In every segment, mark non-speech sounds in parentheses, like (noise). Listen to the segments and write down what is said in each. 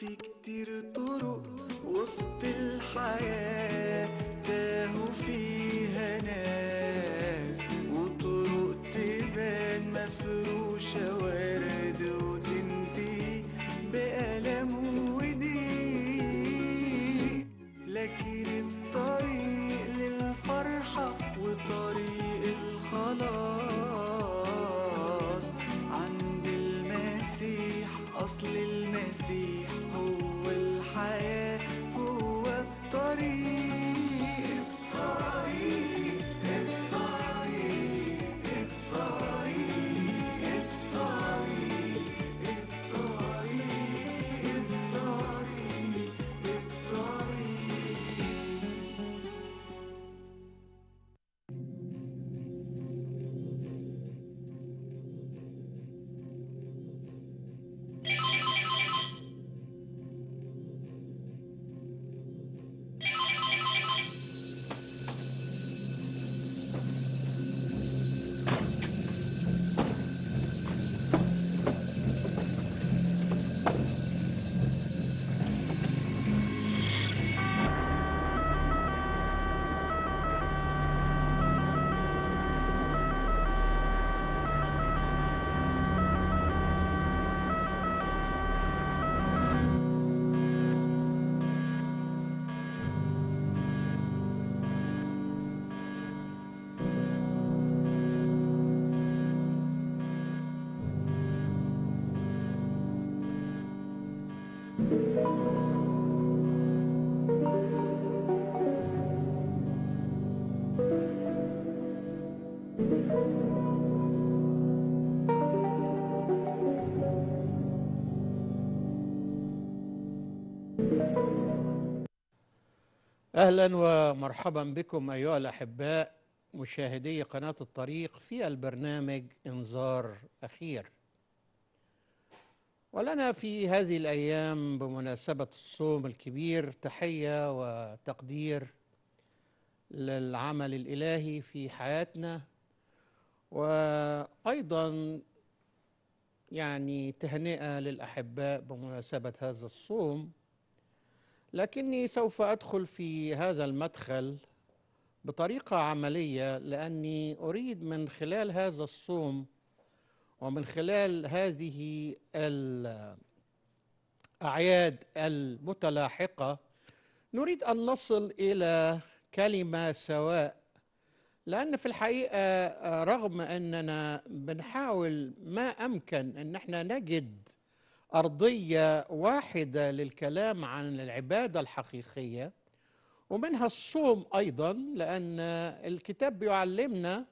في كتير طرق وسط الحياه اهلا ومرحبا بكم ايها الاحباء مشاهدي قناه الطريق في البرنامج انذار اخير ولنا في هذه الأيام بمناسبة الصوم الكبير تحية وتقدير للعمل الإلهي في حياتنا وأيضا يعني تهنئة للأحباء بمناسبة هذا الصوم لكني سوف أدخل في هذا المدخل بطريقة عملية لأني أريد من خلال هذا الصوم ومن خلال هذه الأعياد المتلاحقة نريد أن نصل إلى كلمة سواء لأن في الحقيقة آه، رغم أننا بنحاول ما أمكن أن احنا نجد أرضية واحدة للكلام عن العبادة الحقيقية ومنها الصوم أيضا لأن الكتاب بيعلمنا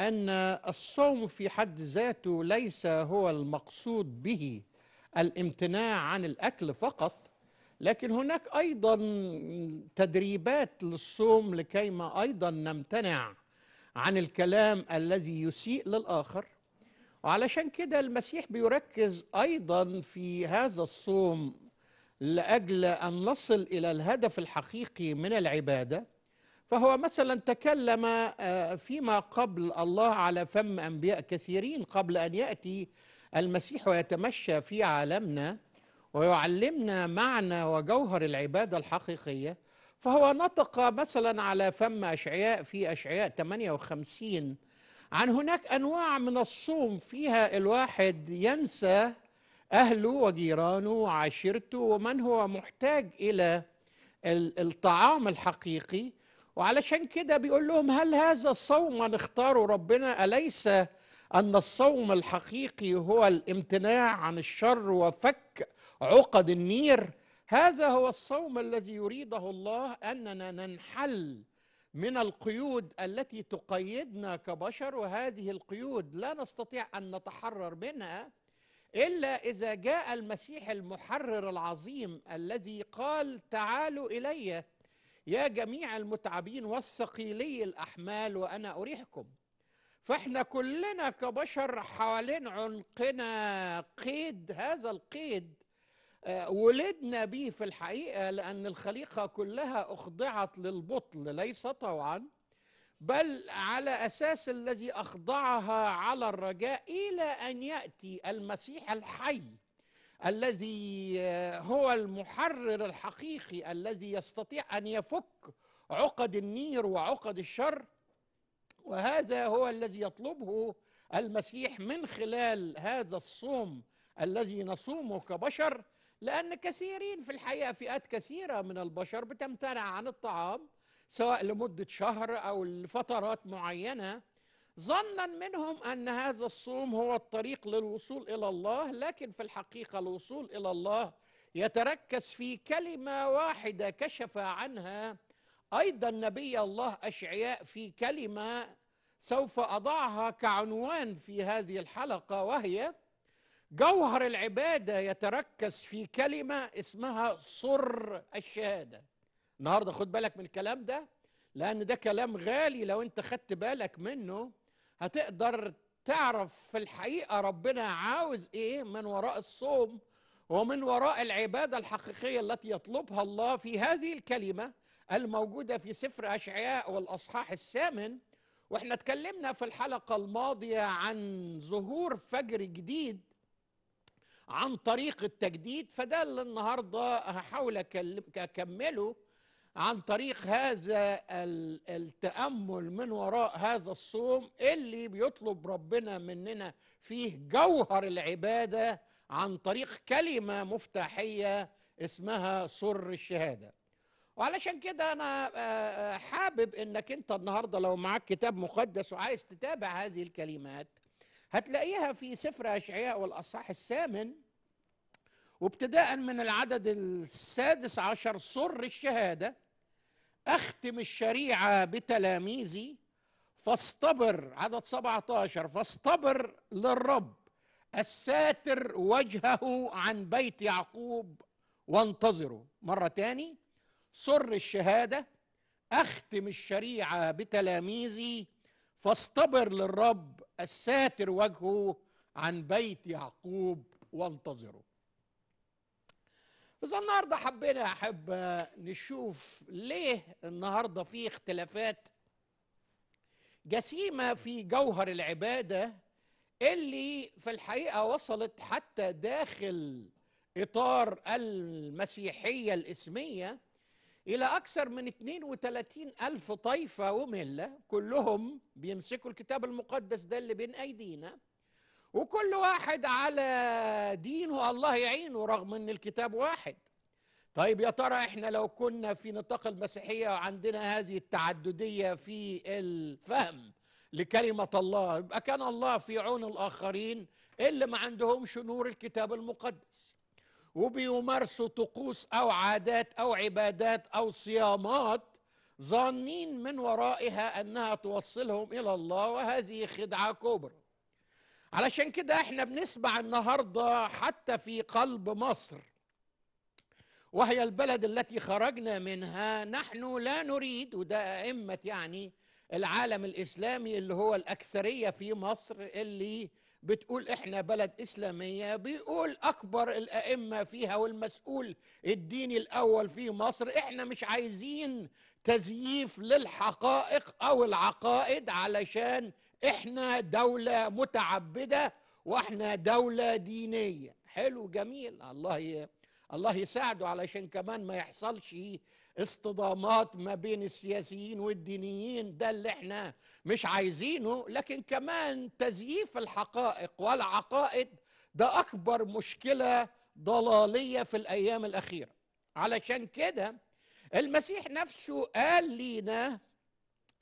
أن الصوم في حد ذاته ليس هو المقصود به الامتناع عن الأكل فقط لكن هناك أيضا تدريبات للصوم لكيما أيضا نمتنع عن الكلام الذي يسيء للآخر وعلشان كده المسيح بيركز أيضا في هذا الصوم لأجل أن نصل إلى الهدف الحقيقي من العبادة فهو مثلا تكلم آه، فيما قبل الله على فم انبياء كثيرين قبل ان ياتي المسيح ويتمشى في عالمنا ويعلمنا معنى وجوهر العباده الحقيقيه فهو نطق مثلا على فم اشعياء في اشعياء 58 عن هناك انواع من الصوم فيها الواحد ينسى اهله وجيرانه وعشيرته ومن هو محتاج الى الطعام الحقيقي وعلشان كده بيقول لهم هل هذا الصوم اختاره ربنا أليس أن الصوم الحقيقي هو الامتناع عن الشر وفك عقد النير هذا هو الصوم الذي يريده الله أننا ننحل من القيود التي تقيدنا كبشر وهذه القيود لا نستطيع أن نتحرر منها إلا إذا جاء المسيح المحرر العظيم الذي قال تعالوا إليّ يا جميع المتعبين والثقيلي الأحمال وأنا أريحكم فإحنا كلنا كبشر حوالين عنقنا قيد هذا القيد آه، ولدنا به في الحقيقة لأن الخليقة كلها أخضعت للبطل ليس طوعا بل على أساس الذي أخضعها على الرجاء إلى أن يأتي المسيح الحي الذي آه، هو المحرر الحقيقي الذي يستطيع ان يفك عقد النير وعقد الشر وهذا هو الذي يطلبه المسيح من خلال هذا الصوم الذي نصومه كبشر لان كثيرين في الحقيقه فئات كثيره من البشر بتمتنع عن الطعام سواء لمده شهر او لفترات معينه ظنا منهم ان هذا الصوم هو الطريق للوصول الى الله لكن في الحقيقه الوصول الى الله يتركز في كلمه واحده كشف عنها ايضا نبي الله اشعياء في كلمه سوف اضعها كعنوان في هذه الحلقه وهي جوهر العباده يتركز في كلمه اسمها سر الشهاده النهارده خد بالك من الكلام ده لان ده كلام غالي لو انت خدت بالك منه هتقدر تعرف في الحقيقه ربنا عاوز ايه من وراء الصوم ومن وراء العباده الحقيقيه التي يطلبها الله في هذه الكلمه الموجوده في سفر اشعياء والاصحاح الثامن واحنا اتكلمنا في الحلقه الماضيه عن ظهور فجر جديد عن طريق التجديد فده اللي النهارده هحاول اكمله عن طريق هذا التامل من وراء هذا الصوم اللي بيطلب ربنا مننا فيه جوهر العباده عن طريق كلمه مفتاحيه اسمها سر الشهاده وعلشان كده انا آه، آه، حابب انك انت النهارده لو معاك كتاب مقدس وعايز تتابع هذه الكلمات هتلاقيها في سفر اشعياء والاصحاح الثامن وابتداء من العدد السادس عشر سر الشهاده اختم الشريعه بتلاميذي فاصطبر عدد 17 فاصطبر للرب الساتر وجهه عن بيت يعقوب وانتظره مره تاني سر الشهاده اختم الشريعه بتلاميذي فاصطبر للرب الساتر وجهه عن بيت يعقوب وانتظره اذا النهارده حبينا احب نشوف ليه النهارده في اختلافات جسيمه في جوهر العباده اللي في الحقيقه وصلت حتى داخل اطار المسيحيه الاسميه الى اكثر من 32 الف طائفه ومله كلهم بيمسكوا الكتاب المقدس ده اللي بين ايدينا وكل واحد على دينه الله يعينه رغم ان الكتاب واحد طيب يا ترى احنا لو كنا في نطاق المسيحيه وعندنا هذه التعدديه في الفهم لكلمه الله يبقى كان الله في عون الاخرين اللي ما عندهمش نور الكتاب المقدس وبيمارسوا طقوس او عادات او عبادات او صيامات ظانين من ورائها انها توصلهم الى الله وهذه خدعه كبرى علشان كده احنا بنسمع النهارده حتى في قلب مصر وهي البلد التي خرجنا منها نحن لا نريد وده ائمه يعني العالم الاسلامي اللي هو الاكثريه في مصر اللي بتقول احنا بلد اسلاميه بيقول اكبر الائمه فيها والمسؤول الديني الاول في مصر احنا مش عايزين تزييف للحقائق او العقائد علشان احنا دولة متعبدة واحنا دولة دينية حلو جميل الله ي... الله يساعده علشان كمان ما يحصلش اصطدامات ما بين السياسيين والدينيين ده اللي احنا مش عايزينه لكن كمان تزييف الحقائق والعقائد ده اكبر مشكله ضلاليه في الايام الاخيره علشان كده المسيح نفسه قال لينا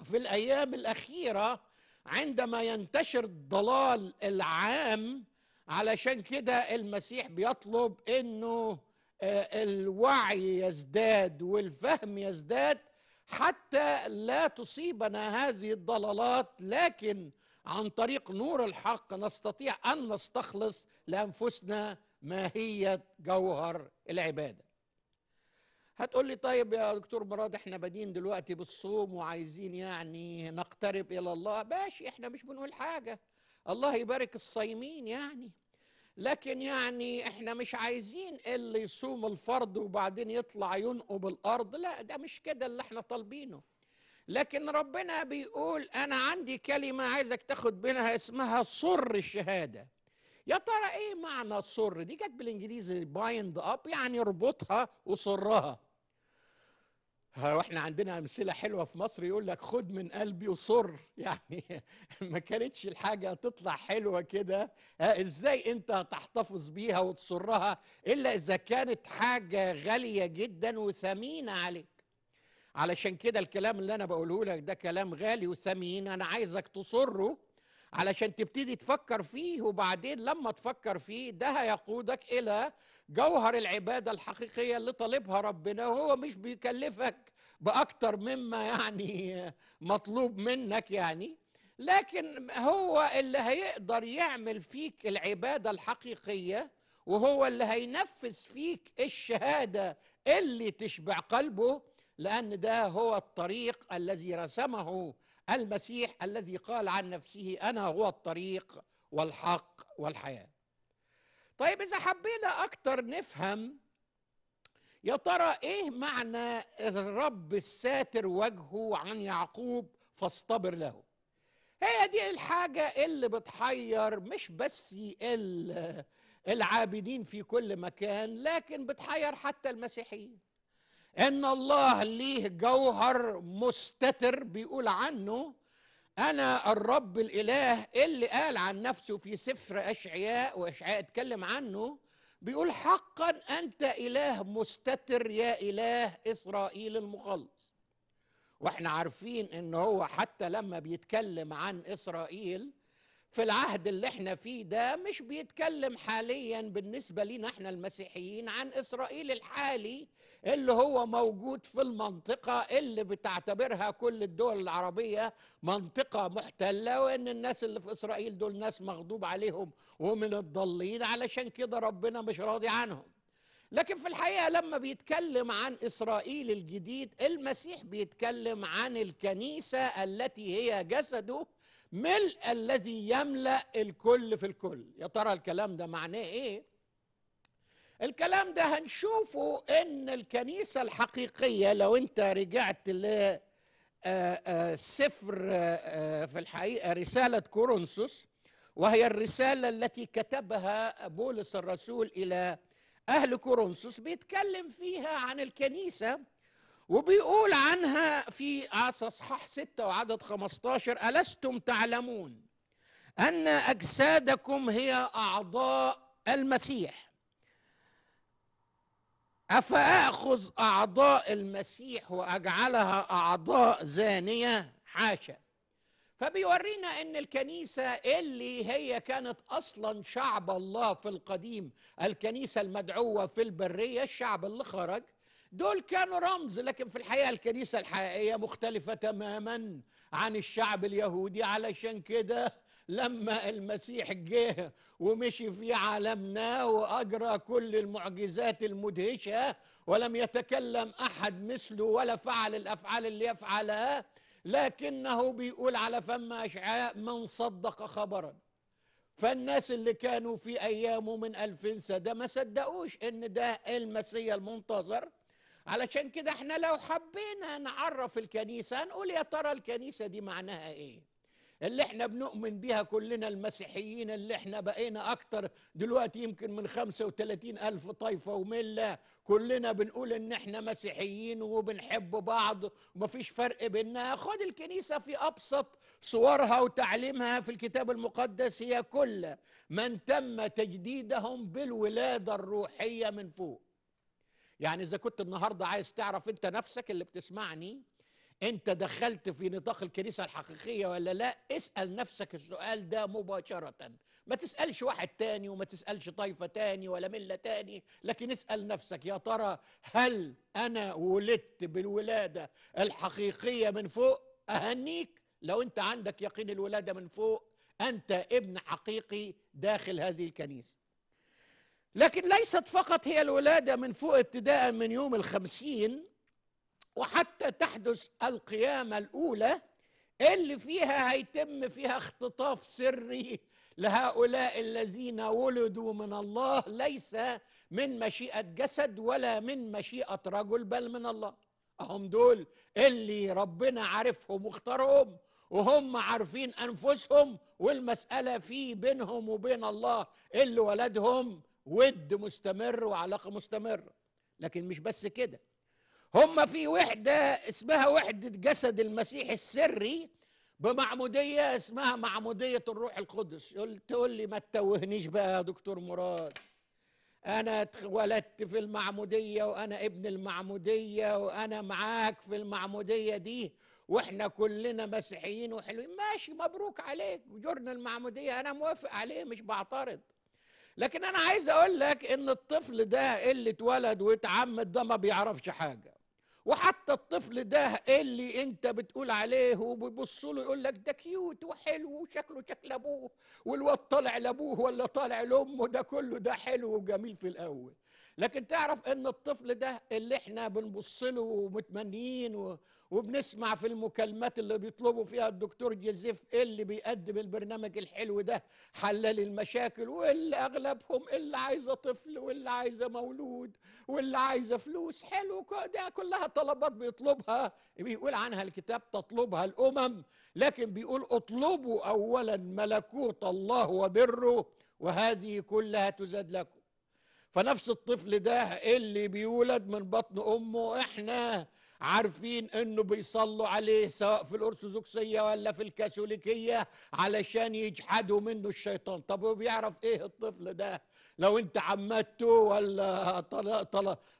في الايام الاخيره عندما ينتشر الضلال العام علشان كده المسيح بيطلب انه آه، الوعي يزداد والفهم يزداد حتى لا تصيبنا هذه الضلالات لكن عن طريق نور الحق نستطيع ان نستخلص لانفسنا ماهيه جوهر العباده هتقول لي طيب يا دكتور مراد احنا بادين دلوقتي بالصوم وعايزين يعني نقترب الى الله ماشي احنا مش بنقول حاجه الله يبارك الصايمين يعني لكن يعني احنا مش عايزين اللي يصوم الفرض وبعدين يطلع ينقب الارض لا ده مش كده اللي احنا طالبينه لكن ربنا بيقول انا عندي كلمه عايزك تاخد منها اسمها سر الشهاده يا ترى ايه معنى سر دي جت بالانجليزي بايند اب يعني اربطها وسرها هو احنا عندنا امثله حلوه في مصر يقول لك خد من قلبي وصر (laughs) يعني ما كانتش الحاجه تطلع حلوه كده ازاي انت هتحتفظ بيها وتصرها الا اذا كانت حاجه غاليه جدا وثمينه عليك علشان كده الكلام اللي انا بقوله لك ده كلام غالي وثمين انا عايزك تصره علشان تبتدي تفكر فيه وبعدين لما تفكر فيه ده هيقودك الى جوهر العبادة الحقيقية اللي طالبها ربنا وهو مش بيكلفك بأكتر مما يعني مطلوب منك يعني لكن هو اللي هيقدر يعمل فيك العبادة الحقيقية وهو اللي هينفذ فيك الشهادة اللي تشبع قلبه لأن ده هو الطريق الذي رسمه المسيح الذي قال عن نفسه أنا هو الطريق والحق والحياة طيب اذا حبينا اكتر نفهم يا ترى ايه معنى الرب الساتر وجهه عن يعقوب فاصطبر له هي دي الحاجة اللي بتحير مش بس العابدين في كل مكان لكن بتحير حتى المسيحيين ان الله ليه جوهر مستتر بيقول عنه أنا الرب الإله اللي قال عن نفسه في سفر أشعياء وأشعياء اتكلم عنه بيقول حقا أنت إله مستتر يا إله إسرائيل المخلص واحنا عارفين ان هو حتى لما بيتكلم عن إسرائيل في العهد اللي احنا فيه ده مش بيتكلم حاليا بالنسبه لينا احنا المسيحيين عن اسرائيل الحالي اللي هو موجود في المنطقه اللي بتعتبرها كل الدول العربيه منطقه محتله وان الناس اللي في اسرائيل دول ناس مغضوب عليهم ومن الضالين علشان كده ربنا مش راضي عنهم لكن في الحقيقه لما بيتكلم عن اسرائيل الجديد المسيح بيتكلم عن الكنيسه التي هي جسده ملء الذي يملا الكل في الكل يا ترى الكلام ده معناه ايه الكلام ده هنشوفه ان الكنيسه الحقيقيه لو انت رجعت ل آه، آه، سفر آه، في الحقيقه رساله كورنثوس وهي الرساله التي كتبها بولس الرسول الى اهل كورنثوس بيتكلم فيها عن الكنيسه وبيقول عنها في اصحاح 6 وعدد 15 ألستم تعلمون أن أجسادكم هي أعضاء المسيح أفآخذ أعضاء المسيح وأجعلها أعضاء زانية حاشا فبيورينا ان الكنيسه اللي هي كانت اصلا شعب الله في القديم الكنيسه المدعوه في البريه الشعب اللي خرج دول كانوا رمز لكن في الحقيقه الكنيسه الحقيقيه مختلفه تماما عن الشعب اليهودي علشان كده لما المسيح جه ومشي في عالمنا واجرى كل المعجزات المدهشه ولم يتكلم احد مثله ولا فعل الافعال اللي يفعلها لكنه بيقول على فم اشعاء من صدق خبرا فالناس اللي كانوا في ايامه من 2000 سنه ما صدقوش ان ده المسيح المنتظر علشان كده احنا لو حبينا نعرف الكنيسة هنقول يا ترى الكنيسة دي معناها ايه اللي احنا بنؤمن بيها كلنا المسيحيين اللي احنا بقينا اكتر دلوقتي يمكن من 35 ألف طائفة وملة كلنا بنقول ان احنا مسيحيين وبنحب بعض ومفيش فرق بيننا خد الكنيسة في أبسط صورها وتعليمها في الكتاب المقدس هي كل من تم تجديدهم بالولادة الروحية من فوق يعني اذا كنت النهارده عايز تعرف انت نفسك اللي بتسمعني انت دخلت في نطاق الكنيسه الحقيقيه ولا لا اسال نفسك السؤال ده مباشره ما تسالش واحد تاني وما تسالش طائفه تاني ولا مله تاني لكن اسال نفسك يا ترى هل انا ولدت بالولاده الحقيقيه من فوق اهنيك لو انت عندك يقين الولاده من فوق انت ابن حقيقي داخل هذه الكنيسه لكن ليست فقط هي الولادة من فوق ابتداء من يوم الخمسين وحتى تحدث القيامة الأولى اللي فيها هيتم فيها اختطاف سري لهؤلاء الذين ولدوا من الله ليس من مشيئة جسد ولا من مشيئة رجل بل من الله هم دول اللي ربنا عارفهم واختارهم وهم عارفين أنفسهم والمسألة في بينهم وبين الله اللي ولدهم ود مستمر وعلاقه مستمره لكن مش بس كده هم في وحده اسمها وحده جسد المسيح السري بمعموديه اسمها معموديه الروح القدس يقول تقول لي ما تتوهنيش بقى يا دكتور مراد انا اتولدت في المعموديه وانا ابن المعموديه وانا معاك في المعموديه دي واحنا كلنا مسيحيين وحلوين ماشي مبروك عليك جورنا المعموديه انا موافق عليه مش بعترض لكن انا عايز اقول لك ان الطفل ده اللي اتولد واتعمد ده ما بيعرفش حاجه وحتى الطفل ده اللي انت بتقول عليه وبيبص له يقول لك ده كيوت وحلو وشكله شكل ابوه والواد طالع لابوه ولا طالع لامه ده كله ده حلو وجميل في الاول لكن تعرف ان الطفل ده اللي احنا بنبص له ومتمنيين وبنسمع في المكالمات اللي بيطلبوا فيها الدكتور جزيف إيه اللي بيقدم البرنامج الحلو ده حلال المشاكل واللي اغلبهم اللي عايزه طفل واللي عايزه مولود واللي عايزه فلوس حلو ده كلها طلبات بيطلبها بيقول عنها الكتاب تطلبها الامم لكن بيقول اطلبوا اولا ملكوت الله وبره وهذه كلها تزاد لكم فنفس الطفل ده اللي بيولد من بطن امه احنا عارفين انه بيصلوا عليه سواء في الارثوذكسيه ولا في الكاثوليكيه علشان يجحدوا منه الشيطان طب هو بيعرف ايه الطفل ده لو انت عمدته ولا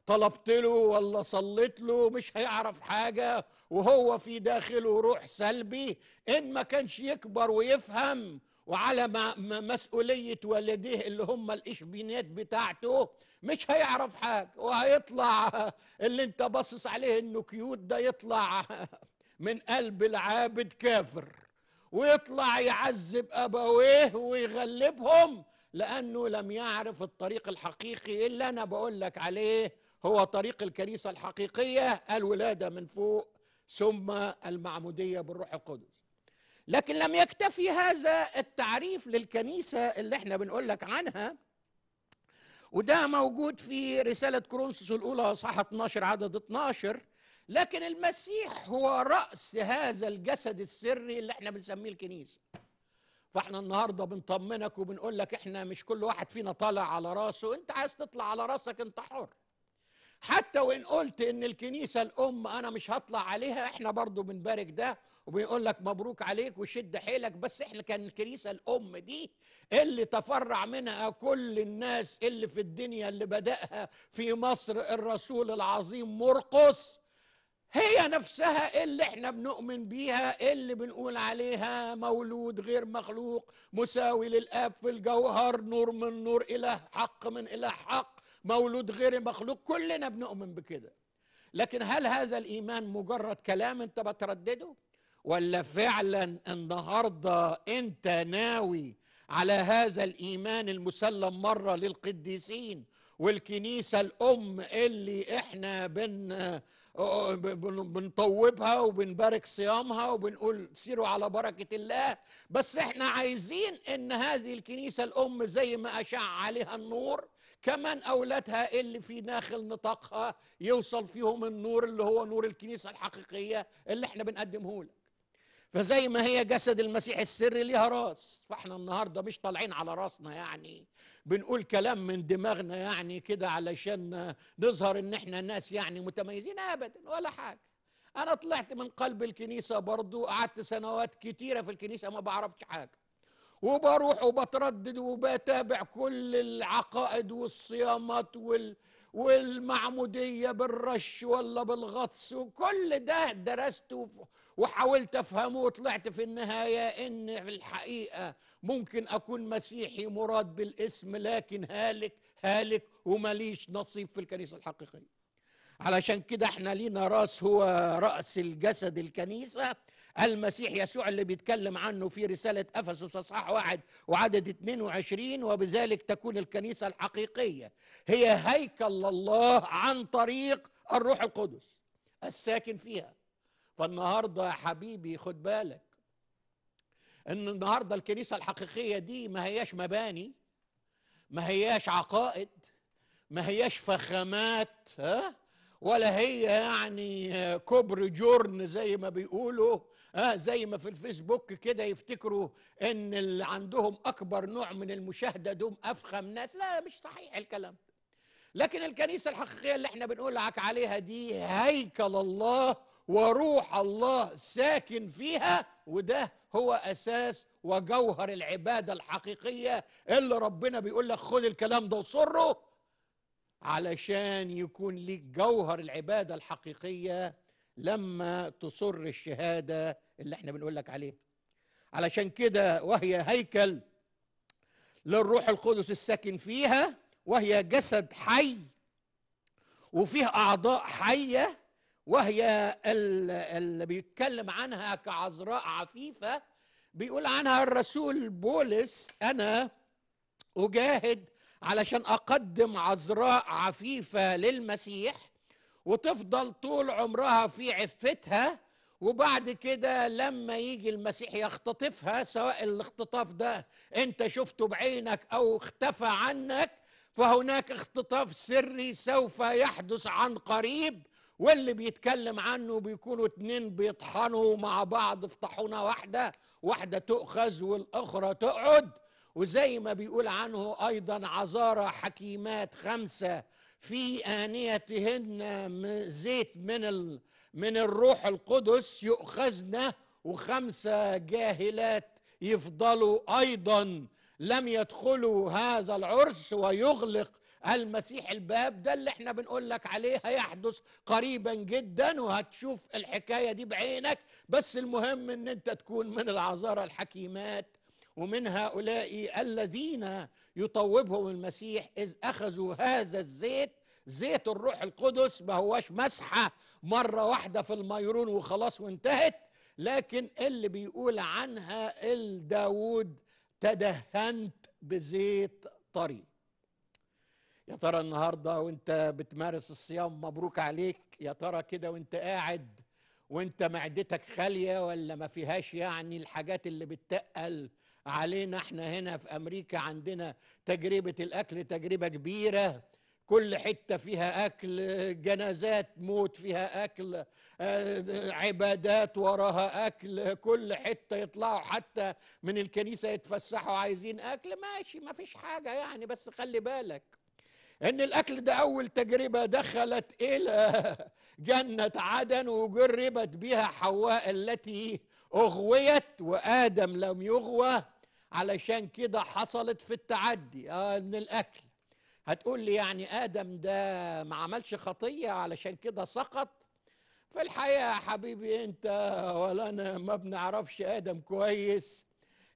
طلبت له ولا صليت له مش هيعرف حاجه وهو في داخله روح سلبي ان ما كانش يكبر ويفهم وعلى مسؤولية والديه اللي هم الإشبينات بتاعته مش هيعرف حاجة وهيطلع (laughs) اللي انت باصص عليه انه كيوت ده يطلع (laughs) من قلب العابد كافر ويطلع يعذب أبويه ويغلبهم لأنه لم يعرف الطريق الحقيقي اللي أنا بقول لك عليه هو طريق الكنيسة الحقيقية الولادة من فوق ثم المعمودية بالروح القدس لكن لم يكتفي هذا التعريف للكنيسه اللي احنا بنقول لك عنها وده موجود في رساله كورنثوس الاولى صح 12 عدد 12 لكن المسيح هو راس هذا الجسد السري اللي احنا بنسميه الكنيسه فاحنا النهارده بنطمنك وبنقول لك احنا مش كل واحد فينا طالع على راسه انت عايز تطلع على راسك انت حر حتى وان قلت ان الكنيسه الام انا مش هطلع عليها احنا برضو بنبارك ده وبيقول لك مبروك عليك وشد حيلك بس احنا كان الكنيسه الام دي اللي تفرع منها كل الناس اللي في الدنيا اللي بداها في مصر الرسول العظيم مرقس هي نفسها اللي احنا بنؤمن بيها اللي بنقول عليها مولود غير مخلوق مساوي للاب في الجوهر نور من نور اله حق من اله حق مولود غير مخلوق كلنا بنؤمن بكده لكن هل هذا الايمان مجرد كلام انت بتردده ولا فعلا النهارده انت ناوي على هذا الايمان المسلم مره للقديسين والكنيسه الام اللي احنا بن بنطوبها وبنبارك صيامها وبنقول سيروا على بركة الله بس احنا عايزين ان هذه الكنيسة الام زي ما اشع عليها النور كمان اولادها اللي في داخل نطاقها يوصل فيهم النور اللي هو نور الكنيسة الحقيقية اللي احنا بنقدمه لها فزي ما هي جسد المسيح السري ليها راس فاحنا النهارده مش طالعين على راسنا يعني بنقول كلام من دماغنا يعني كده علشان نظهر ان احنا ناس يعني متميزين ابدا ولا حاجه انا طلعت من قلب الكنيسه برضو قعدت سنوات كتيره في الكنيسه ما بعرفش حاجه وبروح وبتردد وبتابع كل العقائد والصيامات وال والمعمودية بالرش ولا بالغطس وكل ده درسته وحاولت افهمه وطلعت في النهايه ان في الحقيقه ممكن اكون مسيحي مراد بالاسم لكن هالك هالك ومليش نصيب في الكنيسه الحقيقيه علشان كده احنا لينا راس هو راس الجسد الكنيسه المسيح يسوع اللي بيتكلم عنه في رسالة أفسس أصحاح واحد وعدد 22 وبذلك تكون الكنيسة الحقيقية هي هيكل الله عن طريق الروح القدس الساكن فيها فالنهارده يا حبيبي خد بالك ان النهارده الكنيسه الحقيقيه دي ما هياش مباني ما هياش عقائد ما هياش فخامات ها ولا هي يعني كبر جورن زي ما بيقولوا ها زي ما في الفيسبوك كده يفتكروا ان اللي عندهم اكبر نوع من المشاهده دوم افخم ناس لا مش صحيح الكلام لكن الكنيسه الحقيقيه اللي احنا بنقول لك عليها دي هيكل الله وروح الله ساكن فيها وده هو اساس وجوهر العباده الحقيقيه اللي ربنا بيقول لك خد الكلام ده وصره علشان يكون ليك جوهر العباده الحقيقيه لما تصر الشهاده اللي احنا بنقول لك عليها علشان كده وهي هيكل للروح القدس الساكن فيها وهي جسد حي وفيه اعضاء حيه وهي اللي بيتكلم عنها كعذراء عفيفة بيقول عنها الرسول بولس أنا أجاهد علشان أقدم عذراء عفيفة للمسيح وتفضل طول عمرها في عفتها وبعد كده لما يجي المسيح يختطفها سواء الاختطاف ده انت شفته بعينك او اختفى عنك فهناك اختطاف سري سوف يحدث عن قريب واللي بيتكلم عنه بيكونوا اتنين بيطحنوا مع بعض في طاحونه واحده واحده تؤخذ والاخرى تقعد وزي ما بيقول عنه ايضا عذارى حكيمات خمسه في انيتهن زيت من ال من الروح القدس يؤخذن وخمسه جاهلات يفضلوا ايضا لم يدخلوا هذا العرس ويغلق المسيح الباب ده اللي احنا بنقول لك عليه هيحدث قريبا جدا وهتشوف الحكايه دي بعينك بس المهم ان انت تكون من العذارى الحكيمات ومن هؤلاء الذين يطوبهم المسيح اذ اخذوا هذا الزيت زيت الروح القدس ما هواش مسحه مره واحده في الميرون وخلاص وانتهت لكن اللي بيقول عنها الداود تدهنت بزيت طري يا ترى النهارده وانت بتمارس الصيام مبروك عليك يا ترى كده وانت قاعد وانت معدتك خاليه ولا ما فيهاش يعني الحاجات اللي بتتقل علينا احنا هنا في امريكا عندنا تجربه الاكل تجربه كبيره كل حته فيها اكل جنازات موت فيها اكل آه، عبادات وراها اكل كل حته يطلعوا حتى من الكنيسه يتفسحوا عايزين اكل ماشي ما فيش حاجه يعني بس خلي بالك ان الاكل ده اول تجربه دخلت الى جنه عدن وجربت بها حواء التي اغويت وادم لم يغوى علشان كده حصلت في التعدي آه من الاكل هتقول لي يعني ادم ده ما عملش خطيه علشان كده سقط في الحقيقه يا حبيبي انت ولا انا ما بنعرفش ادم كويس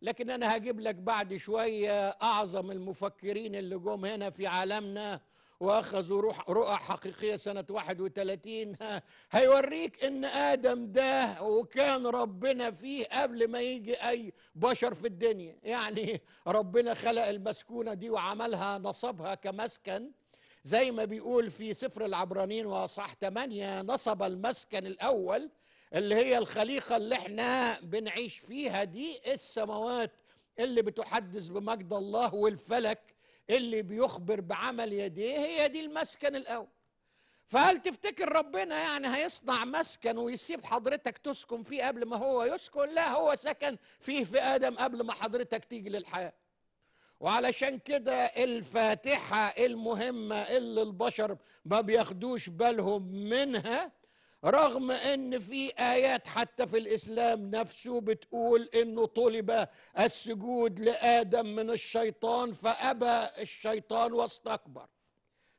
لكن أنا هجيب لك بعد شوية أعظم المفكرين اللي جم هنا في عالمنا واخذوا روح رؤى حقيقيه سنه 31 (laughs) هيوريك ان ادم ده وكان ربنا فيه قبل ما يجي اي بشر في الدنيا يعني ربنا خلق المسكونه دي وعملها نصبها كمسكن زي ما بيقول في سفر العبرانيين واصح 8 نصب المسكن الاول اللي هي الخليقة اللي احنا بنعيش فيها دي السماوات اللي بتحدث بمجد الله والفلك اللي بيخبر بعمل يديه هي دي المسكن الأول فهل تفتكر ربنا يعني هيصنع مسكن ويسيب حضرتك تسكن فيه قبل ما هو يسكن لا هو سكن فيه في آدم قبل ما حضرتك تيجي للحياة وعلشان كده الفاتحة المهمة اللي البشر ما بياخدوش بالهم منها رغم ان في ايات حتى في الاسلام نفسه بتقول انه طلب السجود لادم من الشيطان فابى الشيطان واستكبر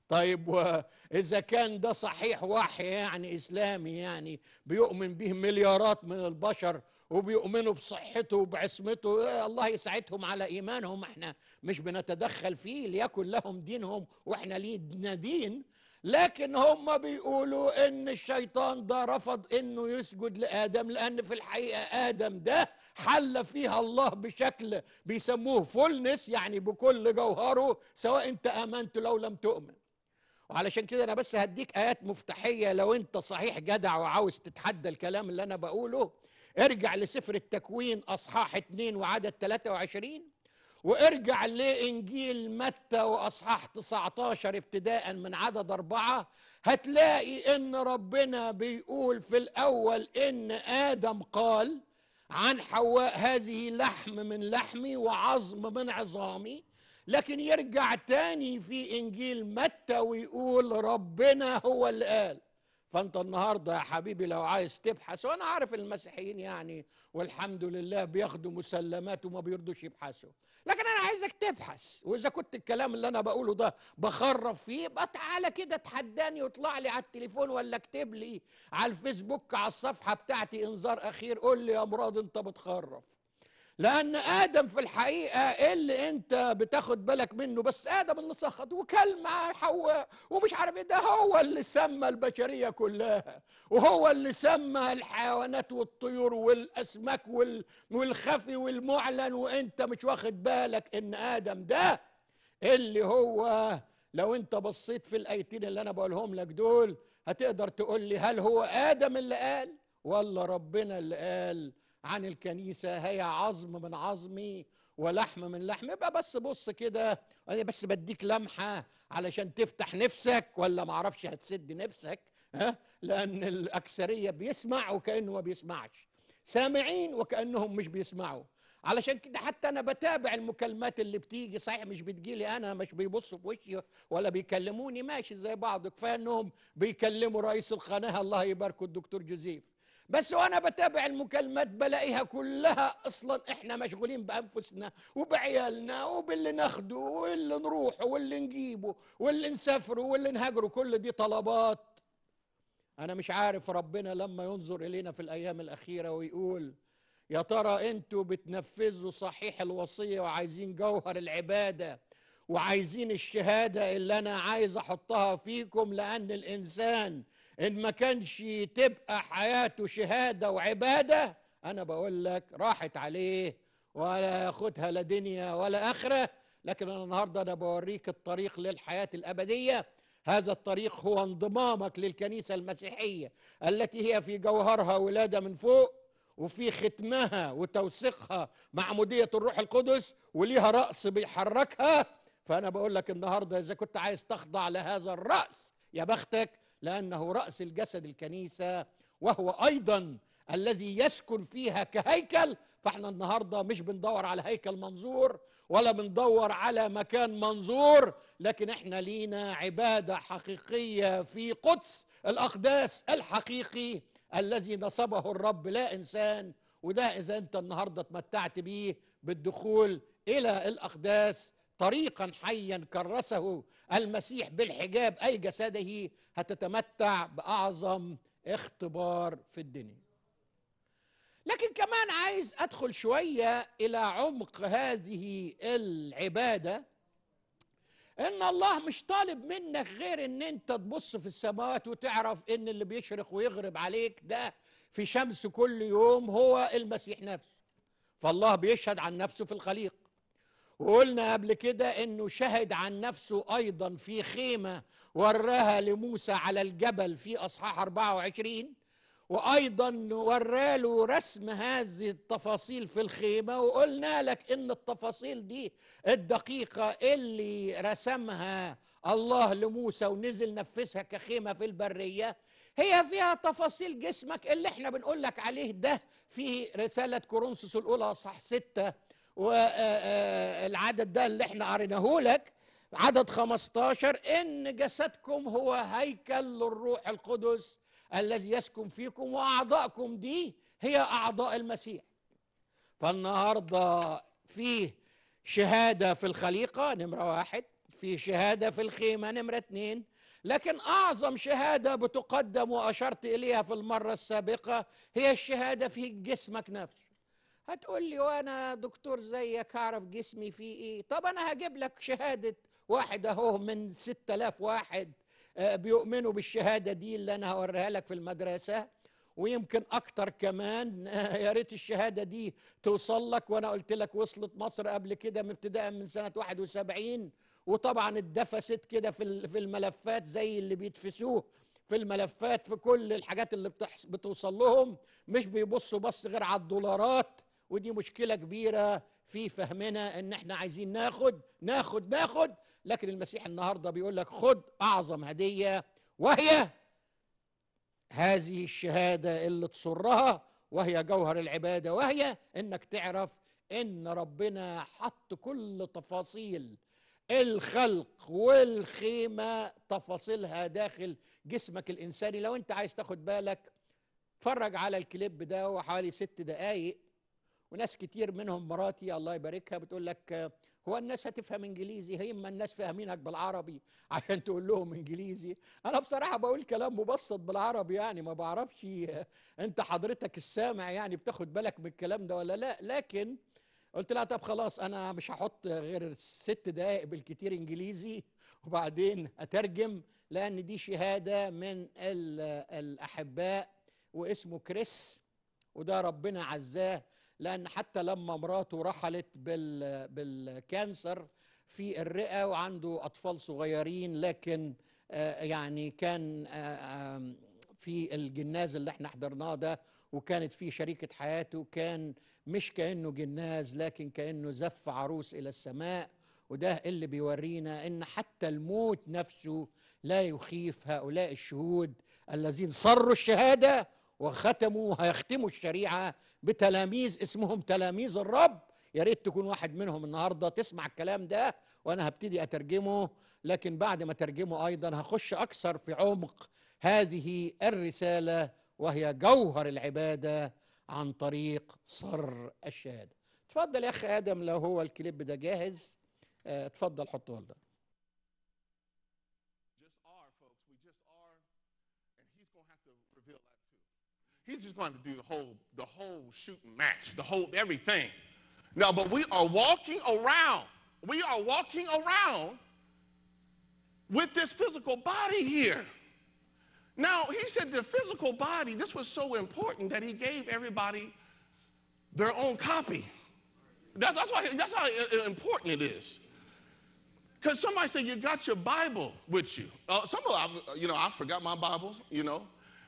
طيب واذا كان ده صحيح وحي يعني اسلامي يعني بيؤمن به مليارات من البشر وبيؤمنوا بصحته وبعصمته إيه، الله يساعدهم على ايمانهم احنا مش بنتدخل فيه ليكن لهم دينهم واحنا لينا دين لكن هم بيقولوا ان الشيطان ده رفض انه يسجد لادم لان في الحقيقه ادم ده حل فيها الله بشكل بيسموه فولنس يعني بكل جوهره سواء انت امنت لو لم تؤمن وعلشان كده انا بس هديك ايات مفتاحيه لو انت صحيح جدع وعاوز تتحدى الكلام اللي انا بقوله ارجع لسفر التكوين اصحاح 2 وعدد 23 وارجع لإنجيل متى وأصحاح 19 ابتداء من عدد أربعة هتلاقي إن ربنا بيقول في الأول إن آدم قال عن حواء هذه لحم من لحمي وعظم من عظامي لكن يرجع تاني في إنجيل متى ويقول ربنا هو اللي قال فانت النهارده يا حبيبي لو عايز تبحث وانا عارف المسيحيين يعني والحمد لله بياخدوا مسلمات وما بيرضوش يبحثوا لكن انا عايزك تبحث واذا كنت الكلام اللي انا بقوله ده بخرف فيه يبقى تعالى كده اتحداني واطلع لي على التليفون ولا اكتب لي على الفيسبوك على الصفحه بتاعتي انذار اخير قول لي يا مراد انت بتخرف لأن آدم في الحقيقة إيه اللي أنت بتاخد بالك منه بس آدم اللي سخط وكل مع حواء ومش عارف إيه ده هو اللي سمى البشرية كلها وهو اللي سمى الحيوانات والطيور والأسماك والخفي والمعلن وأنت مش واخد بالك إن آدم ده اللي هو لو أنت بصيت في الآيتين اللي أنا بقولهم لك دول هتقدر تقول لي هل هو آدم اللي قال ولا ربنا اللي قال عن الكنيسة هي عظم من عظمي ولحم من لحم يبقى بس بص كده انا بس بديك لمحة علشان تفتح نفسك ولا معرفش هتسد نفسك ها لأن الأكثرية بيسمع وكأنه ما بيسمعش سامعين وكأنهم مش بيسمعوا علشان كده حتى انا بتابع المكالمات اللي بتيجي صحيح مش بتجيلي انا مش بيبصوا في وشي ولا بيكلموني ماشي زي بعض كفايه انهم بيكلموا رئيس القناه الله يباركه الدكتور جوزيف بس وانا بتابع المكالمات بلاقيها كلها اصلا احنا مشغولين بانفسنا وبعيالنا وباللي ناخده واللي نروحه واللي نجيبه واللي نسافره واللي نهاجره كل دي طلبات انا مش عارف ربنا لما ينظر الينا في الايام الاخيره ويقول يا ترى انتوا بتنفذوا صحيح الوصيه وعايزين جوهر العباده وعايزين الشهاده اللي انا عايز احطها فيكم لان الانسان ان ما كانش تبقى حياته شهاده وعباده انا بقول لك راحت عليه ولا ياخدها لا دنيا ولا اخره لكن انا النهارده انا بوريك الطريق للحياه الابديه هذا الطريق هو انضمامك للكنيسه المسيحيه التي هي في جوهرها ولاده من فوق وفي ختمها وتوثيقها معموديه الروح القدس وليها راس بيحركها فانا بقول لك النهارده اذا كنت عايز تخضع لهذا الراس يا بختك لانه راس الجسد الكنيسه وهو ايضا الذي يسكن فيها كهيكل فاحنا النهارده مش بندور على هيكل منظور ولا بندور على مكان منظور لكن احنا لينا عباده حقيقيه في قدس الاقداس الحقيقي الذي نصبه الرب لا انسان وده اذا انت النهارده اتمتعت بيه بالدخول الى الاقداس طريقا حيا كرسه المسيح بالحجاب اي جسده هتتمتع باعظم اختبار في الدنيا لكن كمان عايز ادخل شويه الى عمق هذه العباده ان الله مش طالب منك غير ان انت تبص في السماوات وتعرف ان اللي بيشرق ويغرب عليك ده في شمس كل يوم هو المسيح نفسه فالله بيشهد عن نفسه في الخليقه وقلنا قبل كده انه شهد عن نفسه ايضا في خيمه وراها لموسى على الجبل في اصحاح 24 وايضا وراله رسم هذه التفاصيل في الخيمه وقلنا لك ان التفاصيل دي الدقيقه اللي رسمها الله لموسى ونزل نفذها كخيمه في البريه هي فيها تفاصيل جسمك اللي احنا بنقول لك عليه ده في رساله كورنثوس الاولى اصحاح 6 والعدد ده اللي احنا قريناه لك عدد 15 ان جسدكم هو هيكل للروح القدس الذي يسكن فيكم واعضائكم دي هي اعضاء المسيح فالنهارده فيه شهاده في الخليقه نمره واحد في شهاده في الخيمه نمره اثنين لكن اعظم شهاده بتقدم واشرت اليها في المره السابقه هي الشهاده في جسمك نفسه هتقول لي وانا دكتور زيك اعرف جسمي فيه ايه طب انا هجيب لك شهاده واحد اهو من 6000 واحد آه، بيؤمنوا بالشهاده دي اللي انا هوريها لك في المدرسه ويمكن اكتر كمان آه، يا ريت الشهاده دي توصل لك وانا قلت لك وصلت مصر قبل كده ابتداء من سنه 71 وطبعا اتدفست كده في في الملفات زي اللي بيدفسوه في الملفات في كل الحاجات اللي بتوصل لهم مش بيبصوا بس غير على الدولارات ودي مشكله كبيره في فهمنا ان احنا عايزين ناخد ناخد ناخد لكن المسيح النهارده بيقول لك خد اعظم هديه وهي هذه الشهاده اللي تسرها وهي جوهر العباده وهي انك تعرف ان ربنا حط كل تفاصيل الخلق والخيمه تفاصيلها داخل جسمك الانساني لو انت عايز تاخد بالك اتفرج على الكليب ده وحوالي ست دقايق وناس كتير منهم مراتي الله يباركها بتقول لك هو الناس هتفهم انجليزي هي اما الناس فاهمينك بالعربي (laughs) عشان تقول لهم انجليزي انا بصراحه بقول كلام مبسط بالعربي يعني ما بعرفش انت حضرتك السامع يعني بتاخد بالك من الكلام ده ولا لا لكن قلت لها طب خلاص انا مش هحط غير ست دقائق بالكتير انجليزي (laughs) وبعدين اترجم لان دي شهاده من الاحباء واسمه كريس وده ربنا عزاه لأن حتى لما مراته رحلت بال بالكانسر في الرئة وعنده أطفال صغيرين لكن آه، يعني كان آه، في الجناز اللي احنا حضرناه ده وكانت فيه شريكة حياته كان مش كأنه جناز لكن كأنه زف عروس إلى السماء وده اللي بيورينا ان حتى الموت نفسه لا يخيف هؤلاء الشهود الذين صروا الشهاده وختموا هيختموا الشريعه بتلاميذ اسمهم تلاميذ الرب يا ريت تكون واحد منهم النهارده تسمع الكلام ده وانا هبتدي اترجمه لكن بعد ما اترجمه ايضا هخش اكثر في عمق هذه الرساله وهي جوهر العباده عن طريق سر الشهاده. اتفضل يا اخ ادم لو هو الكليب ده جاهز اتفضل آه، حطه لنا. He's just going to do the whole, the whole shooting match, the whole everything. No, but we are walking around. We are walking around with this physical body here. Now, he said the physical body, this was so important that he gave everybody their own copy. That, that's, why, that's how important it is. Because somebody said, You got your Bible with you. Uh, some of you know, I forgot my Bibles, you know.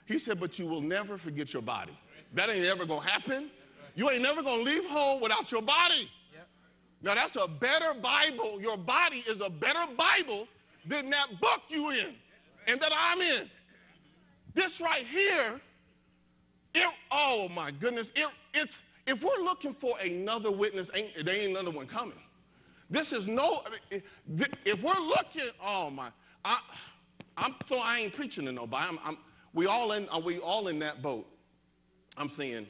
He said, But you will never forget your body. That ain't ever gonna happen. You ain't never gonna leave home without your body. Yep. Now, that's a better Bible. Your body is a better Bible than that book you in and that I'm in. This right here, it, oh my goodness, it, it's, if we're looking for another witness, ain't, there ain't another one coming. This is no, if we're looking, oh my, I, I'm so I ain't preaching to nobody. I'm, I'm we all in, are we all in that boat? I'm saying,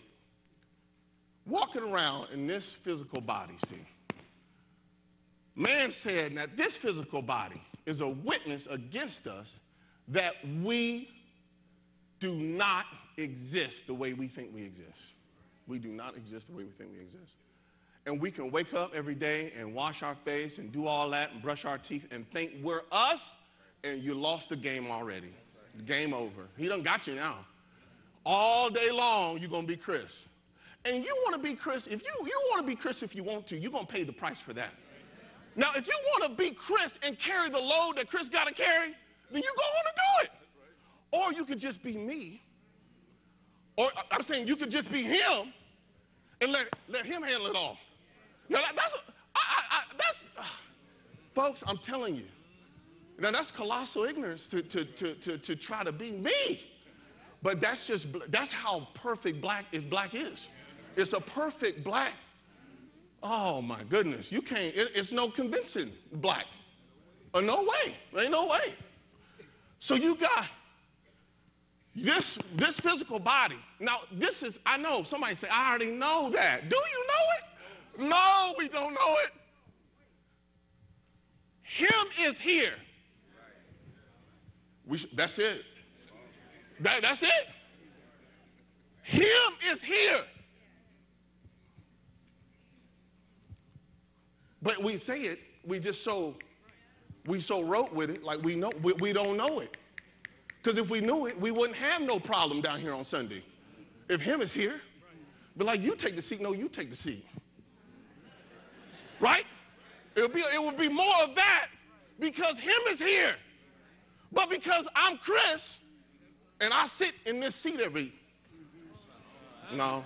walking around in this physical body, see. Man said that this physical body is a witness against us that we do not exist the way we think we exist. We do not exist the way we think we exist. And we can wake up every day and wash our face and do all that and brush our teeth and think we're us, and you lost the game already. Game over. He done got you now. All day long, you're going to be Chris. And you want to be Chris, if you, you want to be Chris if you want to, you're going to pay the price for that. Now, if you want to be Chris and carry the load that Chris got to carry, then you're going to do it. Or you could just be me. Or I'm saying you could just be him and let, let him handle it all. Now, that, that's, I, I, I, that's, (sighs) folks, I'm telling you, now, that's colossal ignorance to, to, to, to, to try to be me. But that's just, that's how perfect black is, black is. It's a perfect black. Oh my goodness, you can't, it, it's no convincing black. Uh, no way, ain't no way. So you got this, this physical body. Now, this is, I know, somebody say, I already know that. Do you know it? No, we don't know it. Him is here. We sh- that's it. That, that's it. Him is here. But we say it, we just so we so wrote with it, like we know we, we don't know it. Because if we knew it, we wouldn't have no problem down here on Sunday. If him is here. But like you take the seat, no, you take the seat. Right? It'll be it would be more of that because him is here. But because I'm Chris and I sit in this seat every no,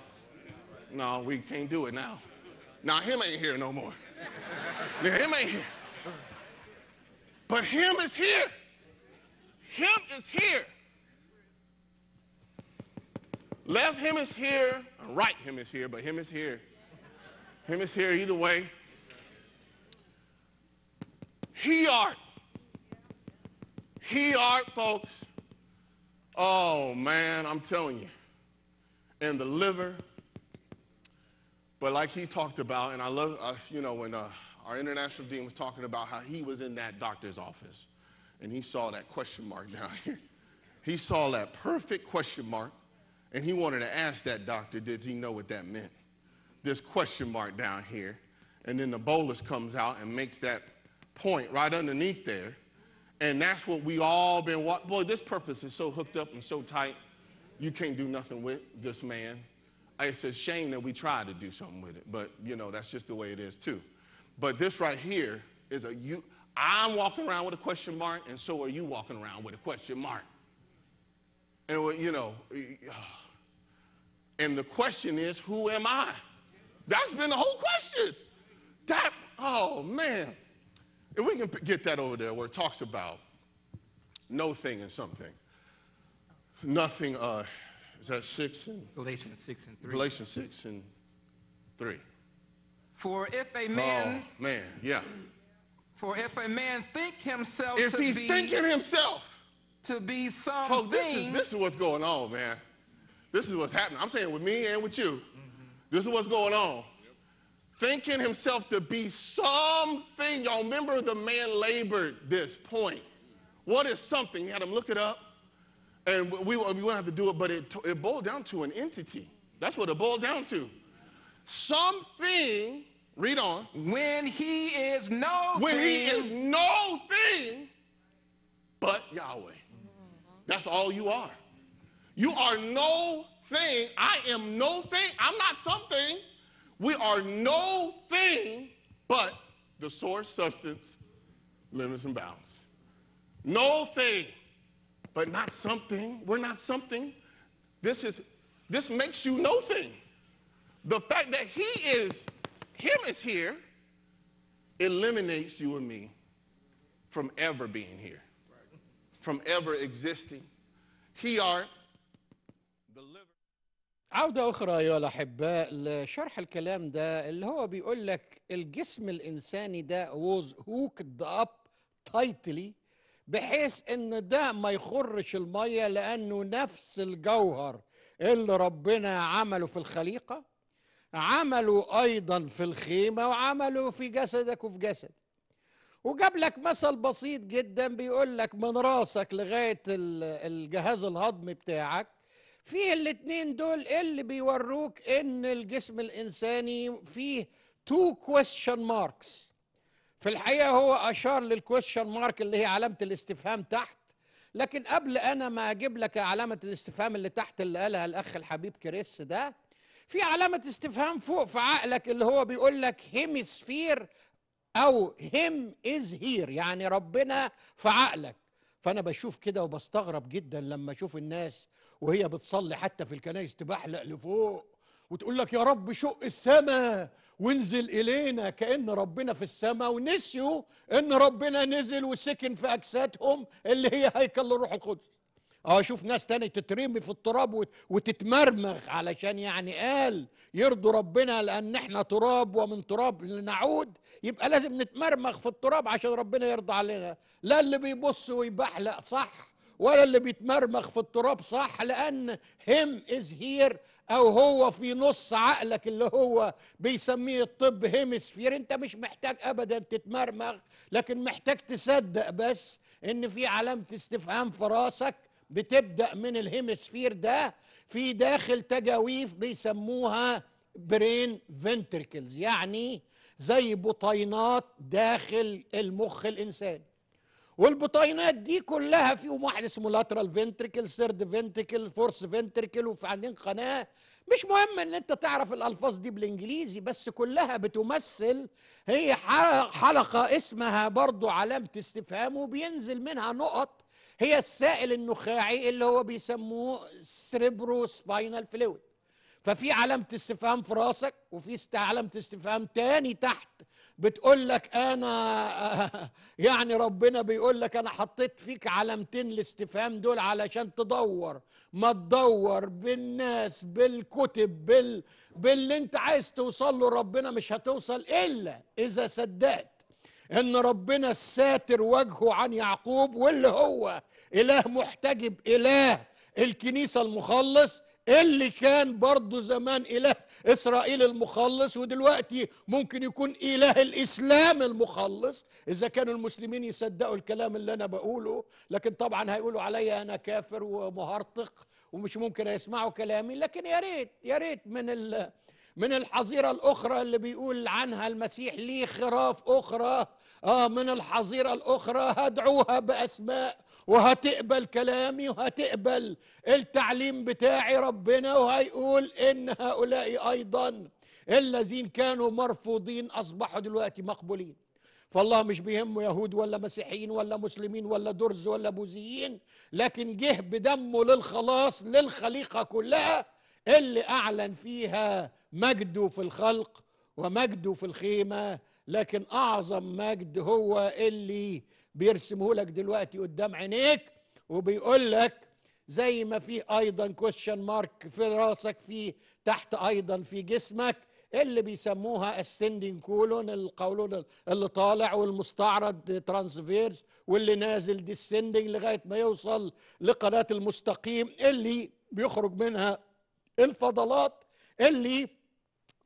no, we can't do it now. Now him ain't here no more. Now him ain't here. But him is here. Him is here. Left him is here, right him is here, but him is here. Him is here either way. He art he art, folks. Oh, man, I'm telling you. And the liver. But like he talked about, and I love, uh, you know, when uh, our international dean was talking about how he was in that doctor's office and he saw that question mark (laughs) down here. He saw that perfect question mark and he wanted to ask that doctor, did he know what that meant? This question mark down here. And then the bolus comes out and makes that point right underneath there. And that's what we all been Boy, this purpose is so hooked up and so tight, you can't do nothing with this man. It's a shame that we try to do something with it, but you know, that's just the way it is too. But this right here is a you I'm walking around with a question mark, and so are you walking around with a question mark. And you know, and the question is, who am I? That's been the whole question. That, oh man. If we can get that over there where it talks about no thing and something. Nothing, uh, is that six and? Galatians six and three. Galatians six and three. For if a oh, man. Oh, man, yeah. For if a man think himself if he's be, thinking himself to be something. Oh, this is, this is what's going on, man. This is what's happening. I'm saying with me and with you. Mm -hmm. This is what's going on thinking himself to be something. Y'all remember the man labored this point. What is something? He had him look it up, and we, we not have to do it, but it, it boiled down to an entity. That's what it boiled down to. Something, read on. When he is no When thing. he is no thing but Yahweh. That's all you are. You are no thing. I am no thing. I'm not something. We are no thing but the source, substance, limits, and bounds. No thing, but not something. We're not something. This is this makes you no thing. The fact that he is, him is here, eliminates you and me from ever being here, from ever existing. He are عودة أخرى أيها الأحباء لشرح الكلام ده اللي هو بيقول لك الجسم الإنساني ده was hooked up tightly بحيث إن ده ما يخرش المية لأنه نفس الجوهر اللي ربنا عمله في الخليقة عمله أيضا في الخيمة وعمله في جسدك وفي جسدي وجاب لك مثل بسيط جدا بيقول لك من راسك لغاية الجهاز الهضمي بتاعك في الاثنين دول اللي بيوروك ان الجسم الانساني فيه تو كويشن ماركس في الحقيقه هو اشار للكويشن مارك اللي هي علامه الاستفهام تحت لكن قبل انا ما اجيب لك علامه الاستفهام اللي تحت اللي قالها الاخ الحبيب كريس ده في علامه استفهام فوق في عقلك اللي هو بيقول لك هيمسفير او هيم از هير يعني ربنا في عقلك فانا بشوف كده وبستغرب جدا لما اشوف الناس وهي بتصلي حتى في الكنائس تبحلق لفوق وتقول لك يا رب شق السماء وانزل الينا كان ربنا في السماء ونسيوا ان ربنا نزل وسكن في اجسادهم اللي هي هيكل الروح القدس اه اشوف ناس تاني تترمي في التراب وتتمرمغ علشان يعني قال يرضوا ربنا لان احنا تراب ومن تراب لنعود يبقى لازم نتمرمغ في التراب عشان ربنا يرضى علينا لا اللي بيبص ويبحلق صح ولا اللي بيتمرمخ في التراب صح لان هم از هير او هو في نص عقلك اللي هو بيسميه الطب هيمسفير انت مش محتاج ابدا تتمرمغ لكن محتاج تصدق بس ان في علامه استفهام في راسك بتبدا من الهيمسفير ده في داخل تجاويف بيسموها برين فنتركلز يعني زي بطينات داخل المخ الانساني والبطينات دي كلها فيهم واحد اسمه لاترال فينتريكل سيرد فينتريكل فورس فينتريكل وفي عندنا قناه مش مهم ان انت تعرف الالفاظ دي بالانجليزي بس كلها بتمثل هي حلقه اسمها برضو علامه استفهام وبينزل منها نقط هي السائل النخاعي اللي هو بيسموه سريبرو سباينال فلويد ففي علامة استفهام في راسك وفي علامة استفهام تاني تحت بتقول لك أنا (laughs) يعني ربنا بيقول لك أنا حطيت فيك علامتين الاستفهام دول علشان تدور ما تدور بالناس بالكتب بال باللي أنت عايز توصل له ربنا مش هتوصل إلا إذا صدقت ان ربنا الساتر وجهه عن يعقوب واللي هو اله محتجب اله الكنيسه المخلص اللي كان برضه زمان إله إسرائيل المخلص ودلوقتي ممكن يكون إله الإسلام المخلص إذا كانوا المسلمين يصدقوا الكلام اللي أنا بقوله لكن طبعا هيقولوا عليا أنا كافر ومهرطق ومش ممكن يسمعوا كلامي لكن يا ريت يا ريت من ال من الحظيرة الأخرى اللي بيقول عنها المسيح ليه خراف أخرى آه من الحظيرة الأخرى هدعوها بأسماء وهتقبل كلامي وهتقبل التعليم بتاعي ربنا وهيقول ان هؤلاء ايضا الذين كانوا مرفوضين اصبحوا دلوقتي مقبولين فالله مش بيهمه يهود ولا مسيحيين ولا مسلمين ولا درز ولا بوذيين لكن جه بدمه للخلاص للخليقه كلها اللي اعلن فيها مجده في الخلق ومجده في الخيمه لكن اعظم مجد هو اللي بيرسمه لك دلوقتي قدام عينيك وبيقول لك زي ما في ايضا كويشن مارك في راسك في تحت ايضا في جسمك اللي بيسموها السندين كولون القولون اللي طالع والمستعرض ترانسفيرس واللي نازل ديسندنج لغايه ما يوصل لقناه المستقيم اللي بيخرج منها الفضلات اللي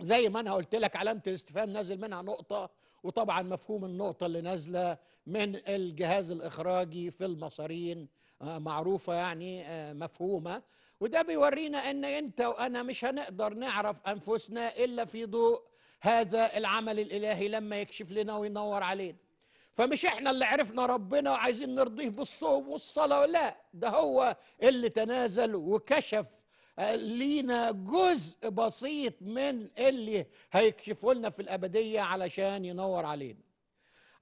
زي ما انا قلت لك علامه الاستفهام نازل منها نقطه وطبعا مفهوم النقطة اللي نازلة من الجهاز الإخراجي في المصارين آه، معروفة يعني آه، مفهومة وده بيورينا أن أنت وأنا مش هنقدر نعرف أنفسنا إلا في ضوء هذا العمل الإلهي لما يكشف لنا وينور علينا فمش احنا اللي عرفنا ربنا وعايزين نرضيه بالصوم والصلاة لا ده هو اللي تنازل وكشف لينا جزء بسيط من اللي هيكشفوا لنا في الابديه علشان ينور علينا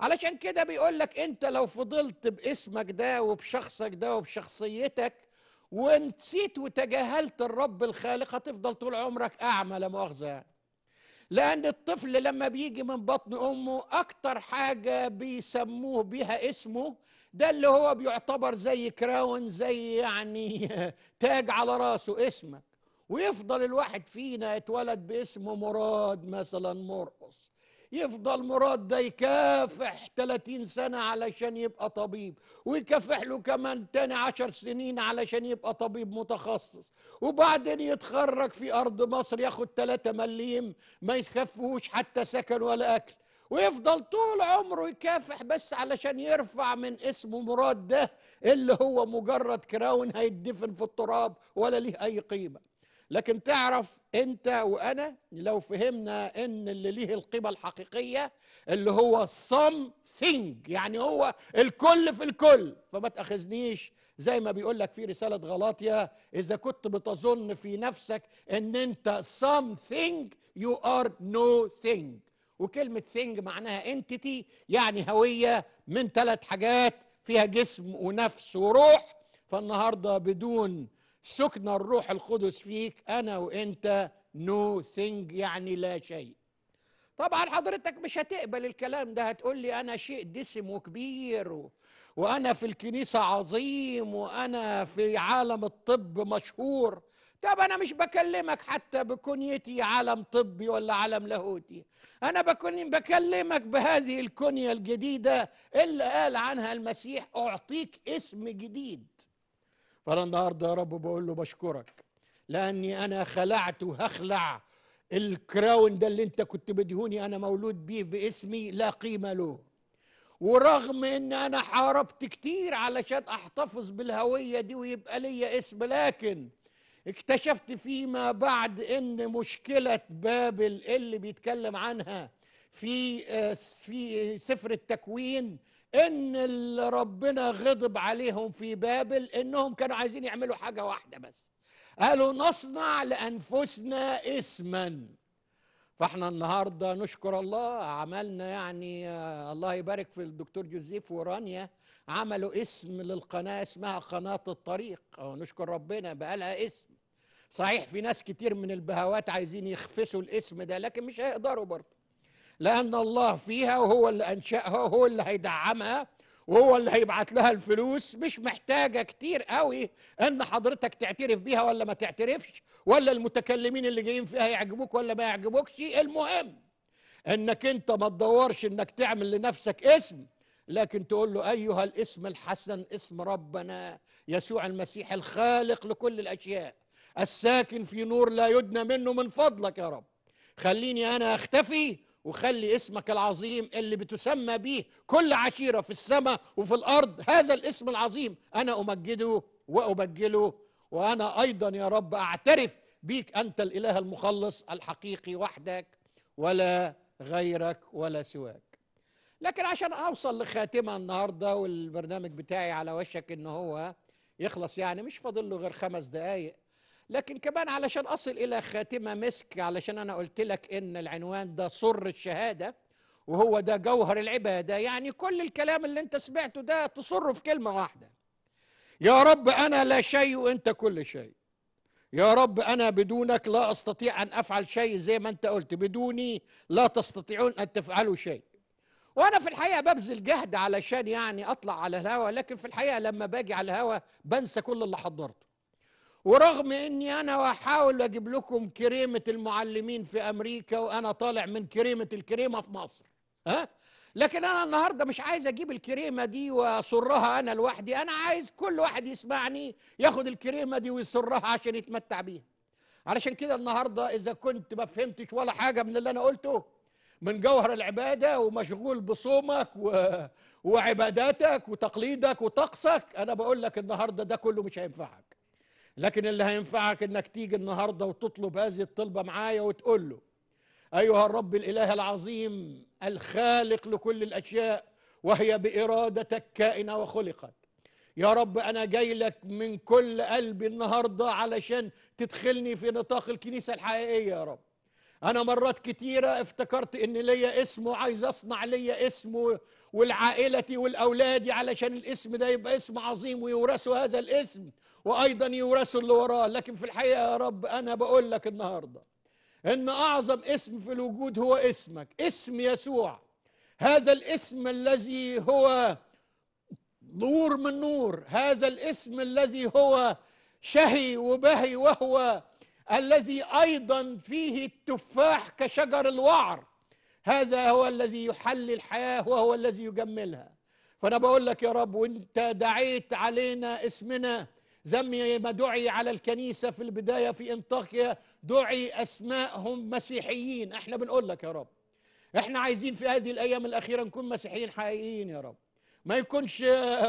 علشان كده بيقول لك انت لو فضلت باسمك ده وبشخصك ده وبشخصيتك ونسيت وتجاهلت الرب الخالق هتفضل طول عمرك اعمى لا مؤاخذه يعني. لأن الطفل لما بيجي من بطن أمه أكتر حاجة بيسموه بيها اسمه ده اللي هو بيعتبر زي كراون زي يعني (laughs) تاج على راسه اسمك ويفضل الواحد فينا يتولد باسم مراد مثلا مرقص يفضل مراد ده يكافح 30 سنة علشان يبقى طبيب ويكافح له كمان تاني عشر سنين علشان يبقى طبيب متخصص وبعدين يتخرج في أرض مصر ياخد 3 مليم ما يخفوش حتى سكن ولا أكل ويفضل طول عمره يكافح بس علشان يرفع من اسمه مراد ده اللي هو مجرد كراون هيدفن في التراب ولا ليه اي قيمه لكن تعرف انت وانا لو فهمنا ان اللي ليه القيمه الحقيقيه اللي هو something يعني هو الكل في الكل فما تاخذنيش زي ما بيقول لك في رساله غلاطيا اذا كنت بتظن في نفسك ان انت something you are nothing وكلمة ثينج معناها انتيتي يعني هوية من ثلاث حاجات فيها جسم ونفس وروح فالنهاردة بدون سكن الروح القدس فيك أنا وأنت نو no ثينج يعني لا شيء طبعا حضرتك مش هتقبل الكلام ده هتقول لي أنا شيء دسم وكبير و... وأنا في الكنيسة عظيم وأنا في عالم الطب مشهور طب انا مش بكلمك حتى بكنيتي علم طبي ولا علم لاهوتي انا بكون بكلمك بهذه الكنيه الجديده اللي قال عنها المسيح اعطيك اسم جديد فانا النهارده يا رب بقول له بشكرك لاني انا خلعت وهخلع الكراون ده اللي انت كنت بدهوني انا مولود بيه باسمي لا قيمه له ورغم ان انا حاربت كتير علشان احتفظ بالهويه دي ويبقى ليا اسم لكن اكتشفت فيما بعد ان مشكله بابل اللي بيتكلم عنها في آه، في سفر التكوين ان اللي ربنا غضب عليهم في بابل انهم كانوا عايزين يعملوا حاجه واحده بس قالوا نصنع لانفسنا اسما فاحنا النهارده نشكر الله عملنا يعني آه، الله يبارك في الدكتور جوزيف ورانيا عملوا اسم للقناه اسمها قناه الطريق أو نشكر ربنا بقى لها اسم صحيح في ناس كتير من البهوات عايزين يخفسوا الاسم ده لكن مش هيقدروا برضه لان الله فيها وهو اللي انشاها وهو اللي هيدعمها وهو اللي هيبعت لها الفلوس مش محتاجه كتير قوي ان حضرتك تعترف بيها ولا ما تعترفش ولا المتكلمين اللي جايين فيها يعجبوك ولا ما يعجبوكش المهم انك انت ما تدورش انك تعمل لنفسك اسم لكن تقول له ايها الاسم الحسن اسم ربنا يسوع المسيح الخالق لكل الاشياء الساكن في نور لا يدنى منه من فضلك يا رب خليني انا اختفي وخلي اسمك العظيم اللي بتسمى به كل عشيره في السماء وفي الارض هذا الاسم العظيم انا امجده وابجله وانا ايضا يا رب اعترف بيك انت الاله المخلص الحقيقي وحدك ولا غيرك ولا سواك لكن عشان اوصل لخاتمه النهارده والبرنامج بتاعي على وشك ان هو يخلص يعني مش فاضل له غير خمس دقائق لكن كمان علشان أصل إلى خاتمة مسك علشان أنا قلت لك إن العنوان ده سر الشهادة وهو ده جوهر العبادة يعني كل الكلام اللي أنت سمعته ده تصره في كلمة واحدة يا رب أنا لا شيء وأنت كل شيء يا رب أنا بدونك لا أستطيع أن أفعل شيء زي ما أنت قلت بدوني لا تستطيعون أن تفعلوا شيء وأنا في الحقيقة ببذل جهد علشان يعني أطلع على الهوى لكن في الحقيقة لما باجي على الهوى بنسى كل اللي حضرته ورغم اني انا احاول اجيب لكم كريمه المعلمين في امريكا وانا طالع من كريمه الكريمه في مصر ها لكن انا النهارده مش عايز اجيب الكريمه دي واصرها انا لوحدي انا عايز كل واحد يسمعني ياخد الكريمه دي ويصرها عشان يتمتع بيها علشان كده النهارده اذا كنت ما فهمتش ولا حاجه من اللي انا قلته من جوهر العباده ومشغول بصومك و... وعباداتك وتقليدك وطقسك انا بقول لك النهارده ده كله مش هينفعك لكن اللي هينفعك انك تيجي النهارده وتطلب هذه الطلبه معايا وتقول له ايها الرب الاله العظيم الخالق لكل الاشياء وهي بارادتك كائنه وخلقت يا رب انا جاي لك من كل قلبي النهارده علشان تدخلني في نطاق الكنيسه الحقيقيه يا رب انا مرات كتيره افتكرت ان ليا اسم وعايز اصنع ليا اسم والعائلتي والاولادي علشان الاسم ده يبقى اسم عظيم ويورثوا هذا الاسم وايضا يورثوا اللي وراه لكن في الحقيقه يا رب انا بقول لك النهارده ان اعظم اسم في الوجود هو اسمك اسم يسوع هذا الاسم الذي هو نور من نور هذا الاسم الذي هو شهي وبهي وهو الذي ايضا فيه التفاح كشجر الوعر هذا هو الذي يحلي الحياه وهو الذي يجملها فانا بقول لك يا رب وانت دعيت علينا اسمنا زمي ما دعي على الكنيسة في البداية في انطاكيا دعي أسماءهم مسيحيين احنا بنقول لك يا رب احنا عايزين في هذه الأيام الأخيرة نكون مسيحيين حقيقيين يا رب ما يكونش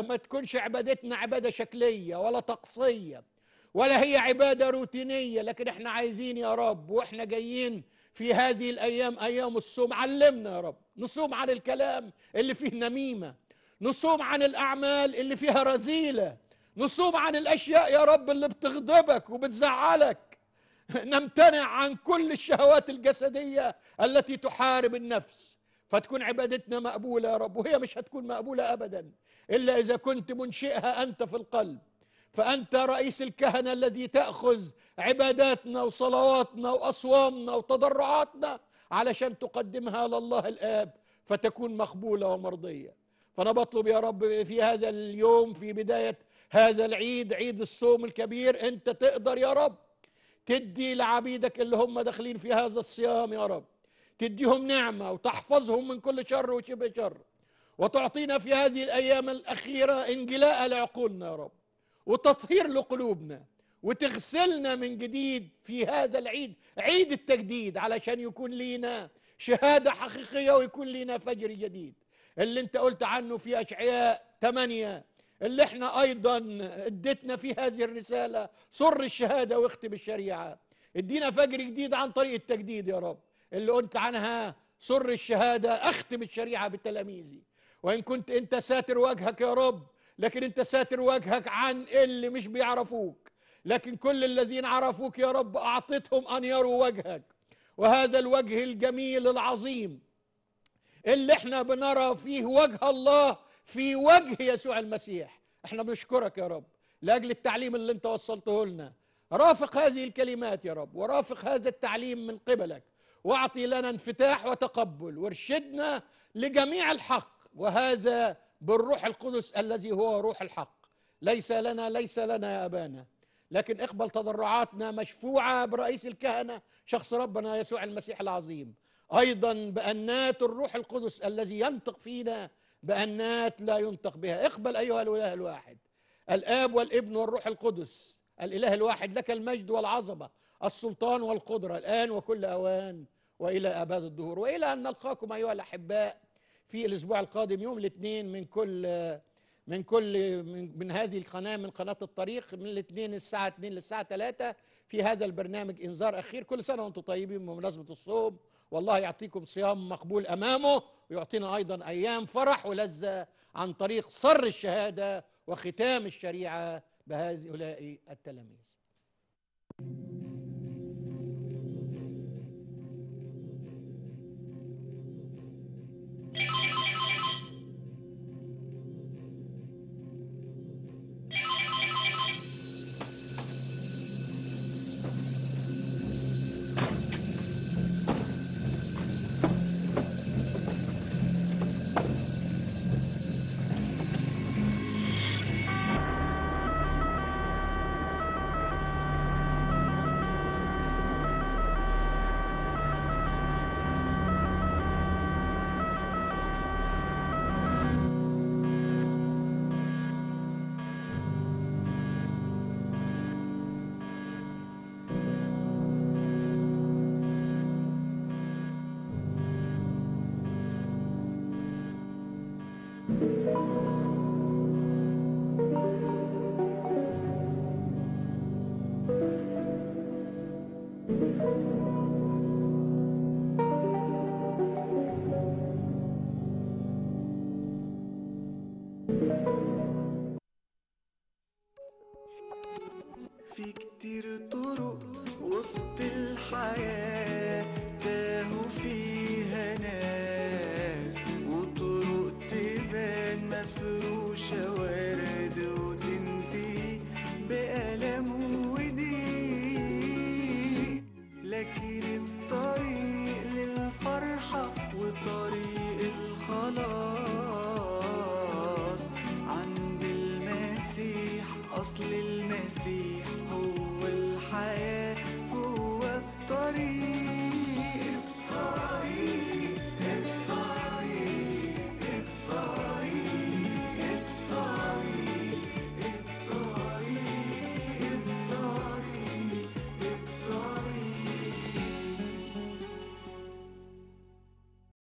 ما تكونش عبادتنا عبادة شكلية ولا طقسية ولا هي عبادة روتينية لكن احنا عايزين يا رب واحنا جايين في هذه الأيام أيام الصوم علمنا يا رب نصوم عن الكلام اللي فيه نميمة نصوم عن الأعمال اللي فيها رذيلة نصوم عن الاشياء يا رب اللي بتغضبك وبتزعلك نمتنع عن كل الشهوات الجسديه التي تحارب النفس فتكون عبادتنا مقبوله يا رب وهي مش هتكون مقبوله ابدا الا اذا كنت منشئها انت في القلب فانت رئيس الكهنه الذي تاخذ عباداتنا وصلواتنا واصوامنا وتضرعاتنا علشان تقدمها لله الاب فتكون مقبوله ومرضيه فانا بطلب يا رب في هذا اليوم في بدايه هذا العيد عيد الصوم الكبير انت تقدر يا رب تدي لعبيدك اللي هم داخلين في هذا الصيام يا رب تديهم نعمه وتحفظهم من كل شر وشبه شر وتعطينا في هذه الايام الاخيره انجلاء لعقولنا يا رب وتطهير لقلوبنا وتغسلنا من جديد في هذا العيد عيد التجديد علشان يكون لينا شهاده حقيقيه ويكون لينا فجر جديد اللي انت قلت عنه في اشعياء ثمانية اللي احنا ايضا اديتنا في هذه الرساله سر الشهاده واختم الشريعه ادينا فجر جديد عن طريق التجديد يا رب اللي قلت عنها سر الشهاده اختم الشريعه بتلاميذي وان كنت انت ساتر وجهك يا رب لكن انت ساتر وجهك عن اللي مش بيعرفوك لكن كل الذين عرفوك يا رب اعطيتهم ان يروا وجهك وهذا الوجه الجميل العظيم اللي احنا بنرى فيه وجه الله في وجه يسوع المسيح احنا بنشكرك يا رب لاجل التعليم اللي انت وصلته لنا رافق هذه الكلمات يا رب ورافق هذا التعليم من قبلك واعطي لنا انفتاح وتقبل وارشدنا لجميع الحق وهذا بالروح القدس الذي هو روح الحق ليس لنا ليس لنا يا ابانا لكن اقبل تضرعاتنا مشفوعه برئيس الكهنه شخص ربنا يسوع المسيح العظيم ايضا بانات الروح القدس الذي ينطق فينا بأنات لا ينطق بها اقبل أيها الإله الواحد الآب والابن والروح القدس الإله الواحد لك المجد والعظمة السلطان والقدرة الآن وكل أوان وإلى أباد الدهور وإلى أن نلقاكم أيها الأحباء في الأسبوع القادم يوم الاثنين من كل من كل من, من هذه القناة من قناة الطريق من الاثنين الساعة 2 للساعة 3 في هذا البرنامج إنذار أخير كل سنة وأنتم طيبين بمناسبة الصوم والله يعطيكم صيام مقبول امامه ويعطينا ايضا ايام فرح ولذه عن طريق صر الشهاده وختام الشريعه بهؤلاء التلاميذ